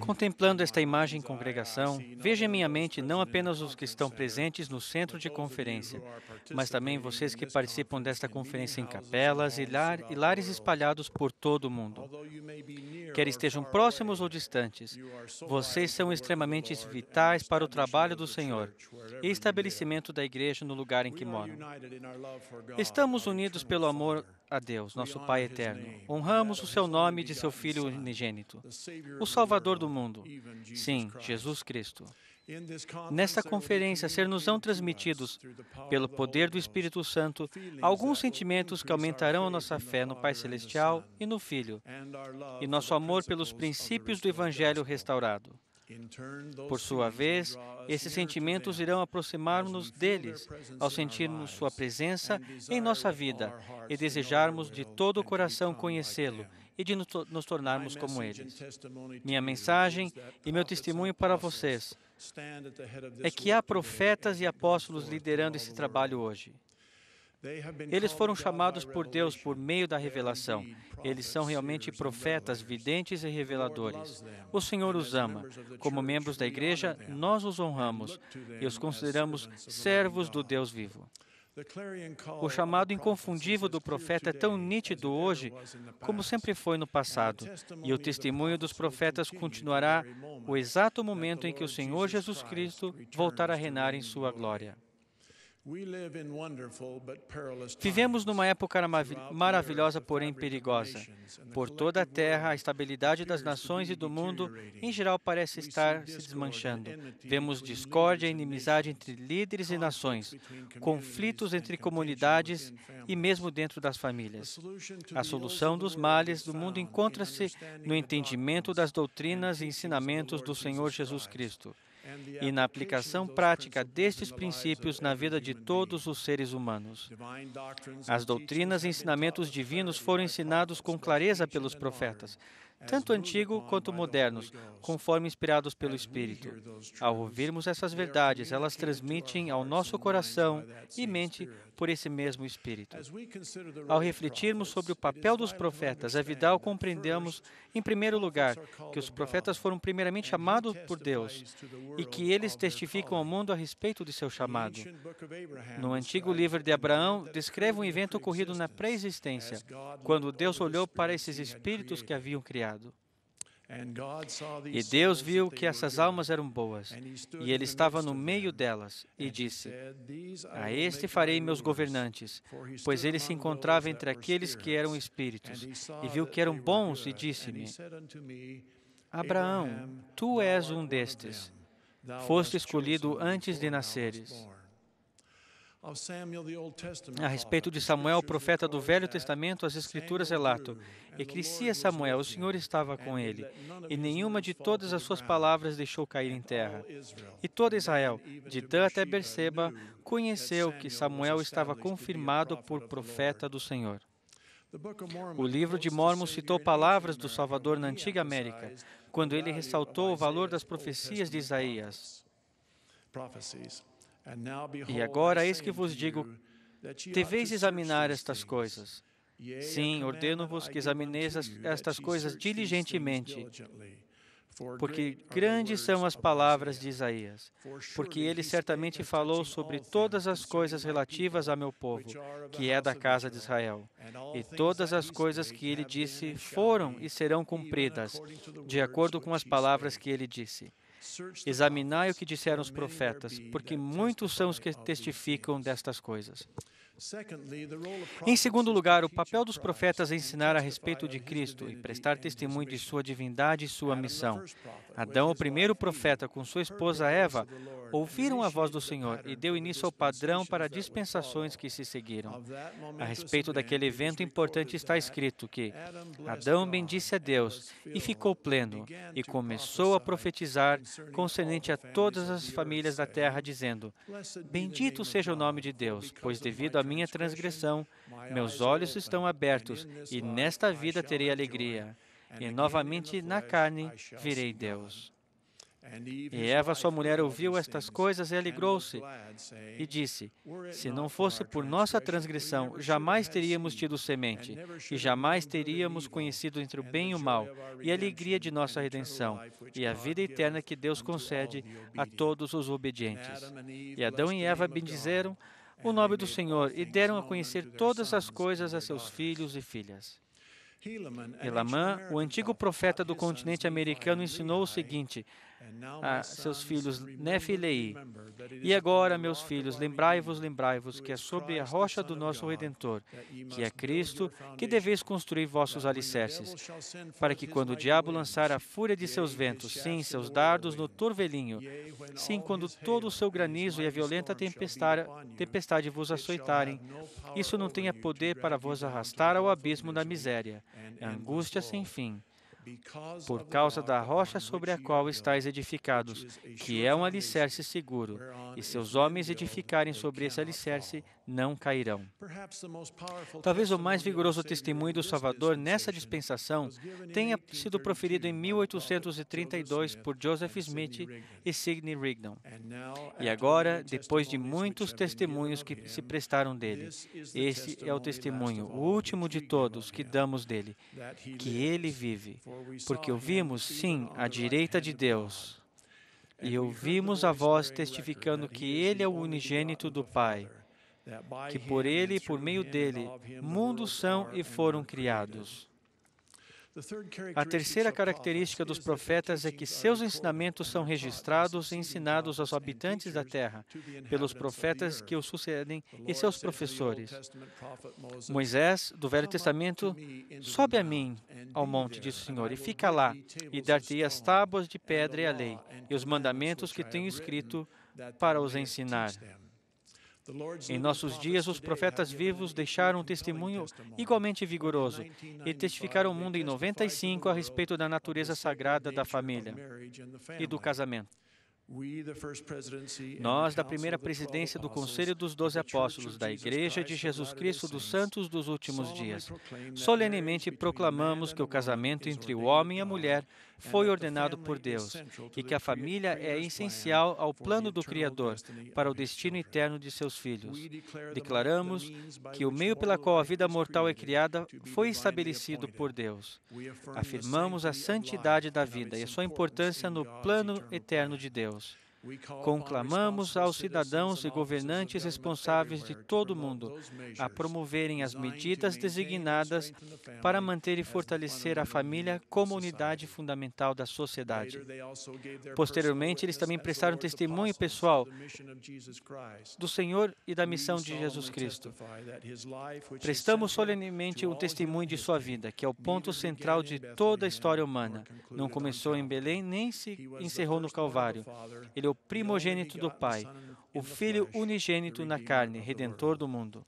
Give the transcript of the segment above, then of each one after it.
Contemplando esta imagem congregação, veja em minha mente não apenas os que estão presentes no centro de conferência, mas também vocês que participam desta conferência em capelas e, e lares espalhados por todo o mundo. Quer estejam próximos ou distantes, vocês são extremamente vitais para o trabalho do Senhor e estabelecimento da igreja no lugar em que moram. Estamos unidos pelo amor a Deus, nosso Pai eterno. Honramos o seu nome de seu Filho unigênito, o Salvador do mundo. Sim, Jesus Cristo. Nesta conferência, ser-nos-ão transmitidos, pelo poder do Espírito Santo, alguns sentimentos que aumentarão a nossa fé no Pai Celestial e no Filho, e nosso amor pelos princípios do Evangelho restaurado. Por sua vez, esses sentimentos irão aproximar-nos deles ao sentirmos Sua presença em nossa vida e desejarmos de todo o coração conhecê-lo e de nos tornarmos como eles. Minha mensagem e meu testemunho para vocês é que há profetas e apóstolos liderando esse trabalho hoje. Eles foram chamados por Deus por meio da revelação. Eles são realmente profetas, videntes e reveladores. O Senhor os ama. Como membros da igreja, nós os honramos e os consideramos servos do Deus vivo. O chamado inconfundível do profeta é tão nítido hoje como sempre foi no passado, e o testemunho dos profetas continuará o exato momento em que o Senhor Jesus Cristo voltar a reinar em sua glória. Vivemos numa época maravilhosa, porém perigosa. Por toda a terra, a estabilidade das nações e do mundo, em geral, parece estar se desmanchando. Vemos discórdia e inimizade entre líderes e nações, conflitos entre comunidades e mesmo dentro das famílias. A solução dos males do mundo encontra-se no entendimento das doutrinas e ensinamentos do Senhor Jesus Cristo e na aplicação prática destes princípios na vida de todos os seres humanos. As doutrinas e ensinamentos divinos foram ensinados com clareza pelos profetas, tanto antigos quanto modernos, conforme inspirados pelo Espírito. Ao ouvirmos essas verdades, elas transmitem ao nosso coração e mente por esse mesmo Espírito. Ao refletirmos sobre o papel dos profetas, é vital compreendermos, em primeiro lugar, que os profetas foram primeiramente chamados por Deus e que eles testificam ao mundo a respeito de seu chamado. No antigo livro de Abraão, descreve um evento ocorrido na pré-existência, quando Deus olhou para esses espíritos que haviam criado. E Deus viu que essas almas eram boas, e ele estava no meio delas, e disse: A este farei meus governantes, pois ele se encontrava entre aqueles que eram espíritos, e viu que eram bons, e disse-me: Abraão, tu és um destes, foste escolhido antes de nasceres. A respeito de Samuel, profeta do Velho Testamento, as Escrituras relatam: E crescia Samuel, o Senhor estava com ele, e nenhuma de todas as suas palavras deixou cair em terra. E toda Israel, de Dan até Berseba, conheceu que Samuel estava confirmado por profeta do Senhor. O livro de Mormon citou palavras do Salvador na antiga América, quando ele ressaltou o valor das profecias de Isaías. E agora eis que vos digo: deveis examinar estas coisas. Sim, ordeno-vos que examineis estas coisas diligentemente. Porque grandes são as palavras de Isaías, porque ele certamente falou sobre todas as coisas relativas a meu povo, que é da casa de Israel. E todas as coisas que ele disse foram e serão cumpridas, de acordo com as palavras que ele disse. Examinai o que disseram os profetas, porque muitos são os que testificam destas coisas. Em segundo lugar, o papel dos profetas é ensinar a respeito de Cristo e prestar testemunho de sua divindade e sua missão. Adão, o primeiro profeta, com sua esposa Eva, ouviram a voz do Senhor e deu início ao padrão para dispensações que se seguiram. A respeito daquele evento importante está escrito que Adão bendisse a Deus e ficou pleno e começou a profetizar concernente a todas as famílias da terra, dizendo: Bendito seja o nome de Deus, pois devido à minha transgressão, meus olhos estão abertos e nesta vida terei alegria. E novamente na carne virei Deus. E Eva, sua mulher, ouviu estas coisas e alegrou-se e disse: Se não fosse por nossa transgressão, jamais teríamos tido semente e jamais teríamos conhecido entre o bem e o mal e a alegria de nossa redenção e a vida eterna que Deus concede a todos os obedientes. E Adão e Eva bendizeram o nome do Senhor e deram a conhecer todas as coisas a seus filhos e filhas. Elamã, o antigo profeta do continente americano, ensinou o seguinte é, a ah, seus filhos, Nefilei. Né, e agora, meus filhos, lembrai-vos, lembrai-vos que é sobre a rocha do nosso Redentor, que é Cristo, que deveis construir vossos alicerces, para que quando o diabo lançar a fúria de seus ventos, sim, seus dardos no torvelinho, sim, quando todo o seu granizo e a violenta tempestade, tempestade vos açoitarem, isso não tenha poder para vos arrastar ao abismo da miséria, angústia sem fim por causa da rocha sobre a qual estáis edificados, que é um alicerce seguro, e seus homens edificarem sobre esse alicerce não cairão. Talvez o mais vigoroso testemunho do Salvador nessa dispensação tenha sido proferido em 1832 por Joseph Smith e Sidney Rigdon. E agora, depois de muitos testemunhos que se prestaram dele, esse é o testemunho, o último de todos que damos dele, que ele vive porque ouvimos, sim, a direita de Deus. E ouvimos a voz testificando que Ele é o unigênito do Pai, que por Ele e por meio dele mundos são e foram criados a terceira característica dos profetas é que seus ensinamentos são registrados e ensinados aos habitantes da terra, pelos profetas que o sucedem e seus professores. Moisés, do Velho Testamento, sobe a mim ao monte, disse o Senhor, e fica lá, e dar-te-ei as tábuas de pedra e a lei, e os mandamentos que tenho escrito para os ensinar. Em nossos dias, os profetas vivos deixaram um testemunho igualmente vigoroso e testificaram o mundo em 95 a respeito da natureza sagrada da família e do casamento. Nós, da primeira presidência do Conselho dos Doze Apóstolos da Igreja de Jesus Cristo dos Santos dos Últimos Dias, solenemente proclamamos que o casamento entre o homem e a mulher foi ordenado por Deus e que a família é essencial ao plano do Criador para o destino eterno de seus filhos. Declaramos que o meio pela qual a vida mortal é criada foi estabelecido por Deus. Afirmamos a santidade da vida e a sua importância no plano eterno de Deus. Conclamamos aos cidadãos e governantes responsáveis de todo o mundo a promoverem as medidas designadas para manter e fortalecer a família como unidade fundamental da sociedade. Posteriormente, eles também prestaram testemunho pessoal do Senhor e da missão de Jesus Cristo. Prestamos solenemente o testemunho de sua vida, que é o ponto central de toda a história humana. Não começou em Belém nem se encerrou no Calvário. Ele é primogênito do Pai, o Filho unigênito na carne, redentor do mundo.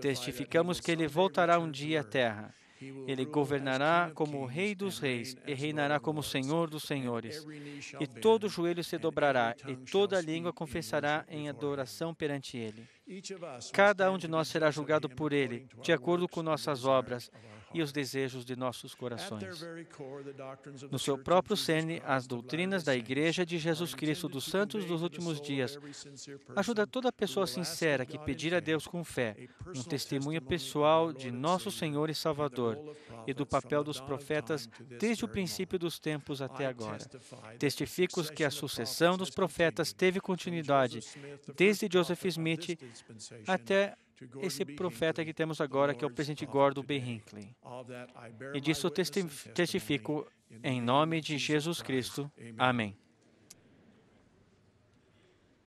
Testificamos que ele voltará um dia à terra. Ele governará como Rei dos Reis e reinará como Senhor dos Senhores. E todo joelho se dobrará e toda língua confessará em adoração perante Ele. Cada um de nós será julgado por Ele, de acordo com nossas obras, e os desejos de nossos corações. No seu próprio cerne, as doutrinas da Igreja de Jesus Cristo dos Santos dos últimos dias ajuda toda pessoa sincera que pedir a Deus com fé um testemunho pessoal de nosso Senhor e Salvador e do papel dos profetas desde o princípio dos tempos até agora. Testifico que a sucessão dos profetas teve continuidade desde Joseph Smith até esse profeta que temos agora, que é o presidente Gordon B. Hinckley. E disso testifico em nome de Jesus Cristo. Amém.